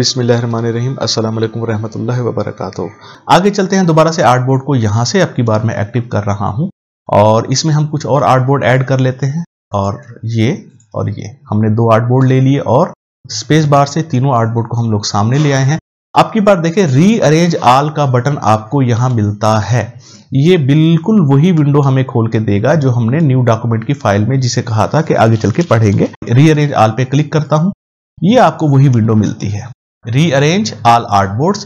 बिसमीम अल्लाम रहमतुल्लाह वबरक आगे चलते हैं दोबारा से आर्ट बोर्ड को यहाँ से अब की बार मैं एक्टिव कर रहा हूँ और इसमें हम कुछ और आर्ट बोर्ड ऐड कर लेते हैं और ये और ये हमने दो आर्ट बोर्ड ले लिए और स्पेस बार से तीनों आर्ट बोर्ड को हम लोग सामने ले आए हैं अब की बार देखें रीअरेंज आल का बटन आपको यहाँ मिलता है ये बिल्कुल वही विंडो हमें खोल के देगा जो हमने न्यू डॉक्यूमेंट की फाइल में जिसे कहा था कि आगे चल के पढ़ेंगे रीअरेंज आल पे क्लिक करता हूँ ये आपको वही विंडो मिलती है रीअरेंज आल आर्ट बोर्ड्स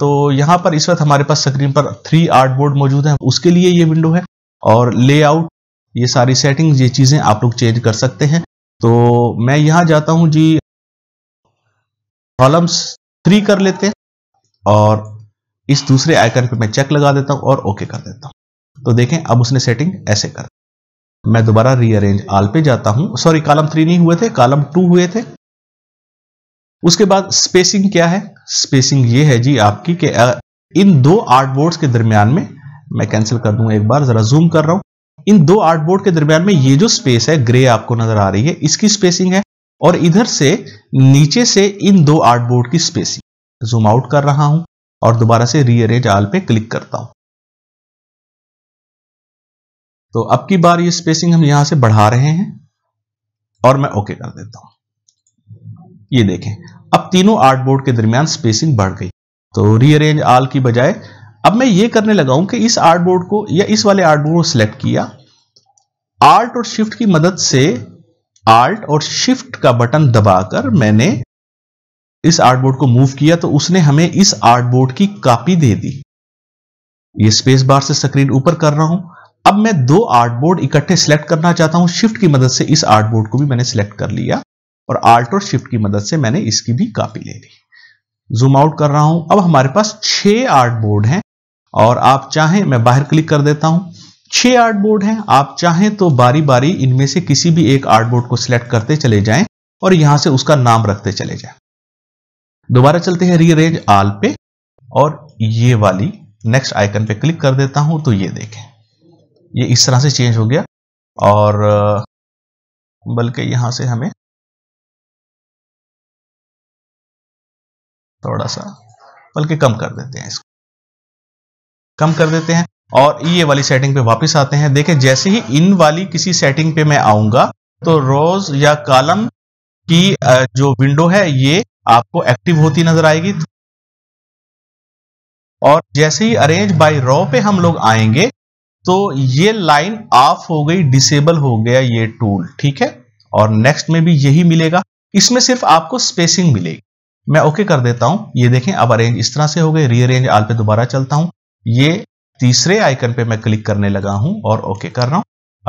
तो यहाँ पर इस वक्त हमारे पास स्क्रीन पर थ्री आर्ट बोर्ड मौजूद है उसके लिए ये विंडो है और लेआउट ये सारी सेटिंग ये चीज़ें आप लोग चेंज कर सकते हैं तो मैं यहाँ जाता हूं जी कॉलम्स थ्री कर लेते हैं और इस दूसरे आइकन पे मैं चेक लगा देता हूँ और ओके कर देता हूँ तो देखें अब उसने सेटिंग ऐसे कर मैं दोबारा रीअरेंज आल पे जाता हूँ सॉरी कॉलम थ्री नहीं हुए थे कॉलम टू हुए थे उसके बाद स्पेसिंग क्या है स्पेसिंग ये है जी आपकी कि इन दो आर्ट बोर्ड के दरमियान में मैं कैंसिल कर दूंगा एक बार जरा जूम कर रहा हूं इन दो आर्ट बोर्ड के दरमियान में ये जो स्पेस है ग्रे आपको नजर आ रही है इसकी स्पेसिंग है और इधर से नीचे से इन दो आर्ट बोर्ड की स्पेसिंग जूम आउट कर रहा हूं और दोबारा से रीअरेंज आल पे क्लिक करता हूं तो अब की बार ये स्पेसिंग हम यहां से बढ़ा रहे हैं और मैं ओके कर देता हूं ये देखें अब तीनों आर्ट बोर्ड के दरमियान स्पेसिंग बढ़ गई तो रीअरेंज आल की बजाय अब मैं ये करने लगा हूं कि इस आर्ट बोर्ड को या इस वाले आर्ट बोर्ड को सिलेक्ट किया आर्ट और शिफ्ट की मदद से आर्ट और शिफ्ट का बटन दबाकर मैंने इस आर्ट बोर्ड को मूव किया तो उसने हमें इस आर्ट बोर्ड की कॉपी दे दी ये स्पेस बार से स्क्रीन ऊपर कर रहा हूं अब मैं दो आर्ट बोर्ड इकट्ठे सिलेक्ट करना चाहता हूं शिफ्ट की मदद से इस आर्ट बोर्ड को भी मैंने सिलेक्ट कर लिया और आल्ट और शिफ्ट की मदद से मैंने इसकी भी कॉपी ले ली जूम आउट कर रहा हूं अब हमारे पास छह आर्ट बोर्ड हैं और आप चाहें मैं बाहर क्लिक कर देता हूं छह आर्ट बोर्ड हैं आप चाहें तो बारी बारी इनमें से किसी भी एक आर्ट बोर्ड को सिलेक्ट करते चले जाएं और यहां से उसका नाम रखते चले जाएं दोबारा चलते हैं रीअरेंज आल पे और ये वाली नेक्स्ट आइकन पे क्लिक कर देता हूं तो ये देखें ये इस तरह से चेंज हो गया और बल्कि यहां से हमें थोड़ा सा बल्कि कम कर देते हैं इसको कम कर देते हैं और ये वाली सेटिंग पे वापस आते हैं देखें जैसे ही इन वाली किसी सेटिंग पे मैं आऊंगा तो रोज या कॉलम की जो विंडो है ये आपको एक्टिव होती नजर आएगी और जैसे ही अरेंज बाय रॉ पे हम लोग आएंगे तो ये लाइन ऑफ हो गई डिसेबल हो गया ये टूल ठीक है और नेक्स्ट में भी यही मिलेगा इसमें सिर्फ आपको स्पेसिंग मिलेगी मैं ओके कर देता हूं ये देखें अब अरेंज इस तरह से हो गए रीअरेंज आल पे दोबारा चलता हूं ये तीसरे आइकन पे मैं क्लिक करने लगा हूं और ओके कर रहा हूं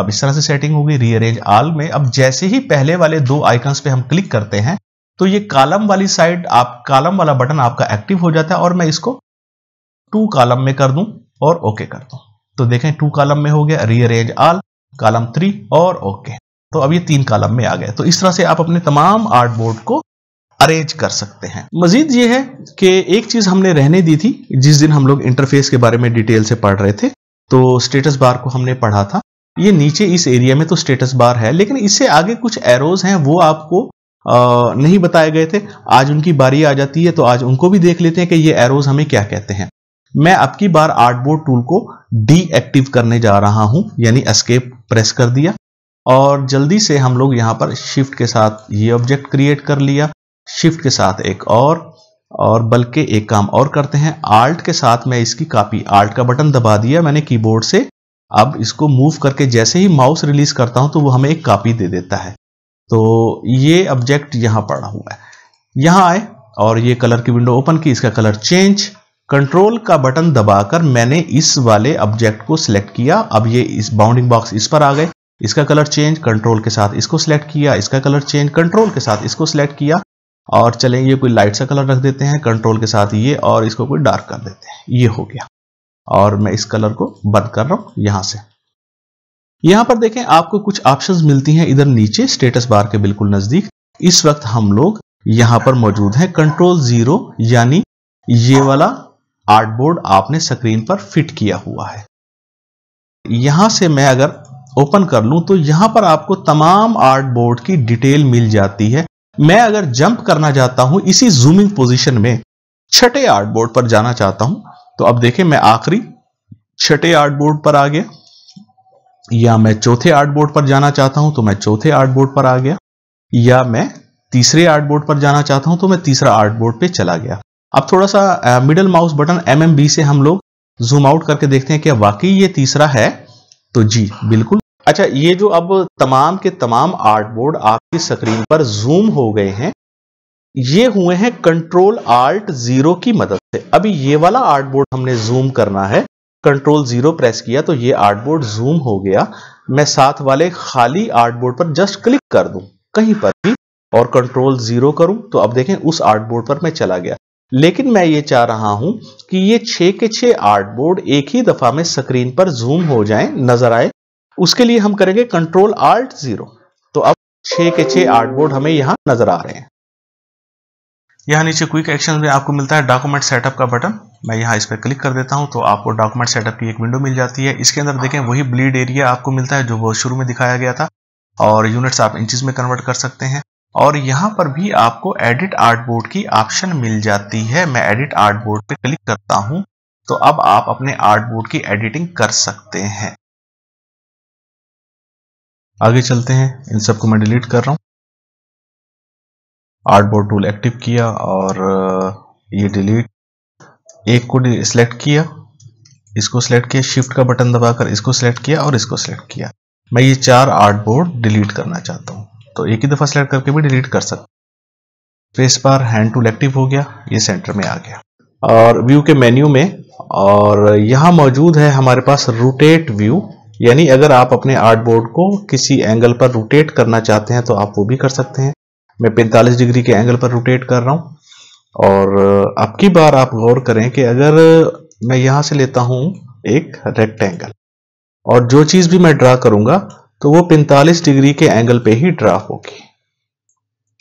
अब इस तरह से सेटिंग होगी रीअरेंज आल में अब जैसे ही पहले वाले दो आइकन पे हम क्लिक करते हैं तो ये कालम वाली साइड आप कालम वाला बटन आपका एक्टिव हो जाता है और मैं इसको टू कालम में कर दूं और ओके कर दूं तो देखें टू कालम में हो गया रीअरेंज आल कालम थ्री और ओके तो अब ये तीन कालम में आ गए तो इस तरह से आप अपने तमाम आर्ट बोर्ड को अरेंज कर सकते हैं मजीद ये है कि एक चीज हमने रहने दी थी जिस दिन हम लोग इंटरफेस के बारे में डिटेल से पढ़ रहे थे तो स्टेटस बार को हमने पढ़ा था ये नीचे इस एरिया में तो स्टेटस बार है लेकिन इससे आगे कुछ एरोज हैं वो आपको आ, नहीं बताए गए थे आज उनकी बारी आ जाती है तो आज उनको भी देख लेते हैं कि ये एरोज हमें क्या कहते हैं मैं अब की बार आर्टबोर्ड टूल को डीएक्टिव करने जा रहा हूं यानी एस्केप प्रेस कर दिया और जल्दी से हम लोग यहां पर शिफ्ट के साथ ये ऑब्जेक्ट क्रिएट कर लिया शिफ्ट के साथ एक और और बल्कि एक काम और करते हैं आल्ट के साथ मैं इसकी कॉपी आल्ट का बटन दबा दिया मैंने कीबोर्ड से अब इसको मूव करके जैसे ही माउस रिलीज करता हूं तो वो हमें एक कॉपी दे देता है तो ये ऑब्जेक्ट यहां पड़ा हुआ है यहां आए और ये कलर की विंडो ओपन की इसका कलर चेंज कंट्रोल का बटन दबाकर मैंने इस वाले ऑब्जेक्ट को सिलेक्ट किया अब ये इस बाउंडिंग बॉक्स इस पर आ गए इसका कलर चेंज कंट्रोल के साथ इसको सिलेक्ट किया इसका कलर चेंज कंट्रोल के साथ इसको सिलेक्ट किया और चलें ये कोई लाइट सा कलर रख देते हैं कंट्रोल के साथ ये और इसको कोई डार्क कर देते हैं ये हो गया और मैं इस कलर को बंद कर रहा हूं यहां से यहां पर देखें आपको कुछ ऑप्शंस मिलती हैं इधर नीचे स्टेटस बार के बिल्कुल नज़दीक इस वक्त हम लोग यहां पर मौजूद हैं कंट्रोल ज़ीरो यानी ये वाला आर्टबोर्ड आपने स्क्रीन पर फिट किया हुआ है यहां से मैं अगर ओपन कर लूं तो यहां पर आपको तमाम आर्टबोर्ड की डिटेल मिल जाती है मैं अगर जंप करना चाहता हूं इसी जूमिंग पोजीशन में छठे आर्ट बोर्ड पर जाना चाहता हूं तो अब देखें मैं आखिरी छठे आर्ट बोर्ड पर आ गया या मैं चौथे आर्ट बोर्ड पर जाना चाहता हूं तो मैं चौथे आर्ट बोर्ड पर आ गया या मैं तीसरे आर्ट बोर्ड पर जाना चाहता हूं तो मैं तीसरा आर्ट बोर्ड पर चला गया अब थोड़ा सा मिडल माउस बटन एम से हम लोग जूम आउट करके देखते हैं कि वाकई ये तीसरा है तो जी बिल्कुल अच्छा ये जो अब तमाम के तमाम आर्ट बोर्ड आपकी स्क्रीन पर जूम हो गए हैं ये हुए हैं कंट्रोल आर्ट जीरो की मदद से अभी ये वाला आर्ट बोर्ड हमने जूम करना है कंट्रोल जीरो प्रेस किया तो ये आर्ट बोर्ड जूम हो गया मैं साथ वाले खाली आर्ट बोर्ड पर जस्ट क्लिक कर दूं कहीं पर भी और कंट्रोल जीरो करूं तो अब देखें उस आर्ट बोर्ड पर मैं चला गया लेकिन मैं ये चाह रहा हूं कि ये छे के छे आर्ट बोर्ड एक ही दफा में स्क्रीन पर जूम हो जाएं नजर आए उसके लिए हम करेंगे कंट्रोल आर्ट जीरो तो अब छह के छह आर्ट बोर्ड हमें यहां नजर आ रहे हैं यहाँ नीचे क्विक एक्शन में आपको मिलता है डॉक्यूमेंट सेटअप का बटन मैं यहां इस पर क्लिक कर देता हूँ तो आपको डॉक्यूमेंट सेटअप की एक विंडो मिल जाती है इसके अंदर देखें वही ब्लीड एरिया आपको मिलता है जो वो शुरू में दिखाया गया था और यूनिट्स आप इंचज में कन्वर्ट कर सकते हैं और यहाँ पर भी आपको एडिट आर्ट बोर्ड की ऑप्शन मिल जाती है मैं एडिट आर्ट बोर्ड पर क्लिक करता हूं तो अब आप अपने आर्ट बोर्ड की एडिटिंग कर सकते हैं आगे चलते हैं इन सबको मैं डिलीट कर रहा हूं आर्ट बोर्ड टूल एक्टिव किया और uh, ये डिलीट एक को सिलेक्ट किया इसको सिलेक्ट किया शिफ्ट का बटन दबाकर इसको सिलेक्ट किया और इसको सिलेक्ट किया मैं ये चार आर्ट बोर्ड डिलीट करना चाहता हूं तो एक ही दफ़ा सेलेक्ट करके भी डिलीट कर सकता space bar hand tool active हो गया ये सेंटर में आ गया और व्यू के मेन्यू में और यहां मौजूद है हमारे पास रोटेट व्यू यानी अगर आप अपने आर्ट बोर्ड को किसी एंगल पर रोटेट करना चाहते हैं तो आप वो भी कर सकते हैं मैं 45 डिग्री के एंगल पर रोटेट कर रहा हूँ और अब की बार आप गौर करें कि अगर मैं यहाँ से लेता हूँ एक रेक्टेंगल और जो चीज़ भी मैं ड्रा करूँगा तो वो 45 डिग्री के एंगल पे ही ड्रा होगी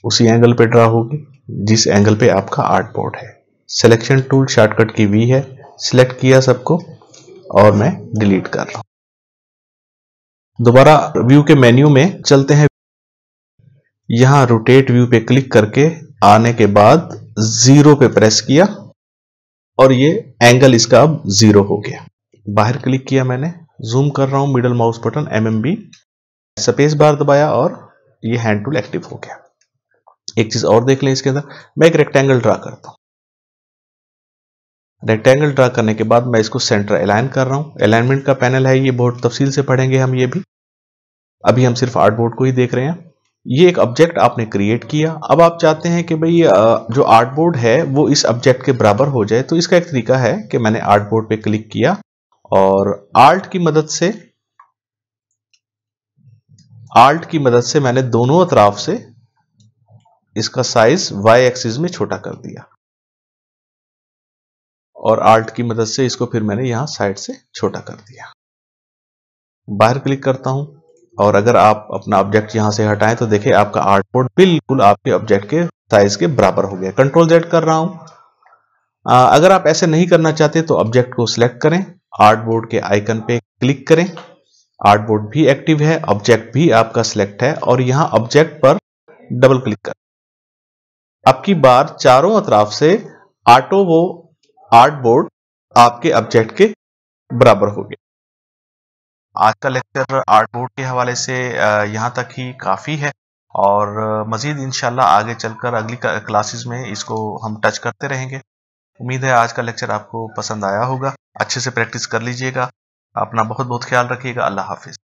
उसी एंगल पे ड्रा होगी जिस एंगल पे आपका आर्ट बोर्ड है सिलेक्शन टूल शॉर्टकट की वी है सिलेक्ट किया सबको और मैं डिलीट कर रहा हूँ दोबारा व्यू के मेन्यू में चलते हैं यहां रोटेट व्यू पे क्लिक करके आने के बाद जीरो पे प्रेस किया और ये एंगल इसका अब जीरो हो गया बाहर क्लिक किया मैंने जूम कर रहा हूं middle mouse button M M B space bar दबाया और ये हैंड टूल एक्टिव हो गया एक चीज और देख लें इसके अंदर मैं एक रेक्टेंगल ड्रा करता हूं रेक्टेंगल ड्रा करने के बाद मैं इसको सेंटर अलाइन कर रहा हूँ अलाइनमेंट का पैनल है ये बहुत तफसील से पढ़ेंगे हम ये भी अभी हम सिर्फ आर्ट बोर्ड को ही देख रहे हैं ये एक ऑब्जेक्ट आपने क्रिएट किया अब आप चाहते हैं कि भाई जो आर्ट बोर्ड है वो इस ऑब्जेक्ट के बराबर हो जाए तो इसका एक तरीका है कि मैंने आर्ट बोर्ड पर क्लिक किया और आर्ट की मदद से आर्ट की मदद से मैंने दोनों अतराफ से इसका साइज वाई एक्सिस में छोटा कर दिया और आर्ट की मदद से इसको फिर मैंने यहां साइड से छोटा कर दिया बाहर क्लिक करता हूं और अगर आप अपना ऑब्जेक्ट यहां से हटाएं तो देखे आपका आर्ट बोर्ड बिल्कुल आपके ऑब्जेक्ट के साइज के बराबर हो गया कंट्रोल जेड कर रहा आ, अगर आप ऐसे नहीं करना चाहते तो ऑब्जेक्ट को सिलेक्ट करें आर्ट बोर्ड के आइकन पे क्लिक करें आर्ट बोर्ड भी एक्टिव है ऑब्जेक्ट भी आपका सिलेक्ट है और यहां ऑब्जेक्ट पर डबल क्लिक करें आपकी बार चारों अतराफ से ऑटो वो आर्ट बोर्ड आपके ऑब्जेक्ट के बराबर हो गया आज का लेक्चर आर्ट बोर्ड के हवाले से यहाँ तक ही काफ़ी है और मज़ीद इंशाल्लाह आगे चलकर अगली क्लासेस में इसको हम टच करते रहेंगे उम्मीद है आज का लेक्चर आपको पसंद आया होगा अच्छे से प्रैक्टिस कर लीजिएगा अपना बहुत बहुत ख्याल रखिएगा अल्लाह हाफिज़